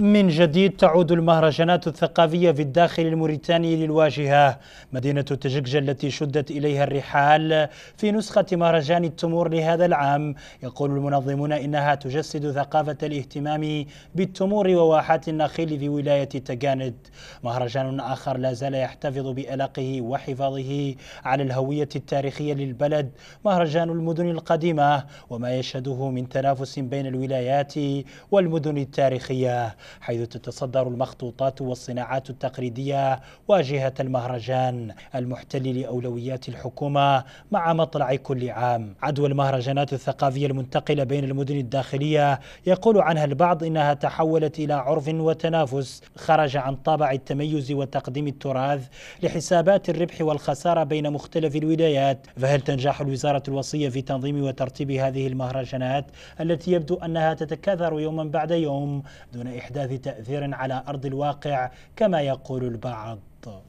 من جديد تعود المهرجانات الثقافية في الداخل الموريتاني للواجهة مدينة تجكجة التي شدت إليها الرحال في نسخة مهرجان التمور لهذا العام يقول المنظمون إنها تجسد ثقافة الاهتمام بالتمور وواحات النخيل في ولاية تجاند مهرجان آخر لا زال يحتفظ بألقه وحفاظه على الهوية التاريخية للبلد مهرجان المدن القديمة وما يشهده من تنافس بين الولايات والمدن التاريخية حيث تتصدر المخطوطات والصناعات التقليدية واجهة المهرجان المحتل لأولويات الحكومة مع مطلع كل عام عدوى المهرجانات الثقافية المنتقلة بين المدن الداخلية يقول عنها البعض إنها تحولت إلى عرف وتنافس خرج عن طابع التميز وتقديم التراث لحسابات الربح والخسارة بين مختلف الولايات فهل تنجح الوزارة الوصية في تنظيم وترتيب هذه المهرجانات التي يبدو أنها تتكاثر يوما بعد يوم دون إحدى إحداث تأثير على أرض الواقع كما يقول البعض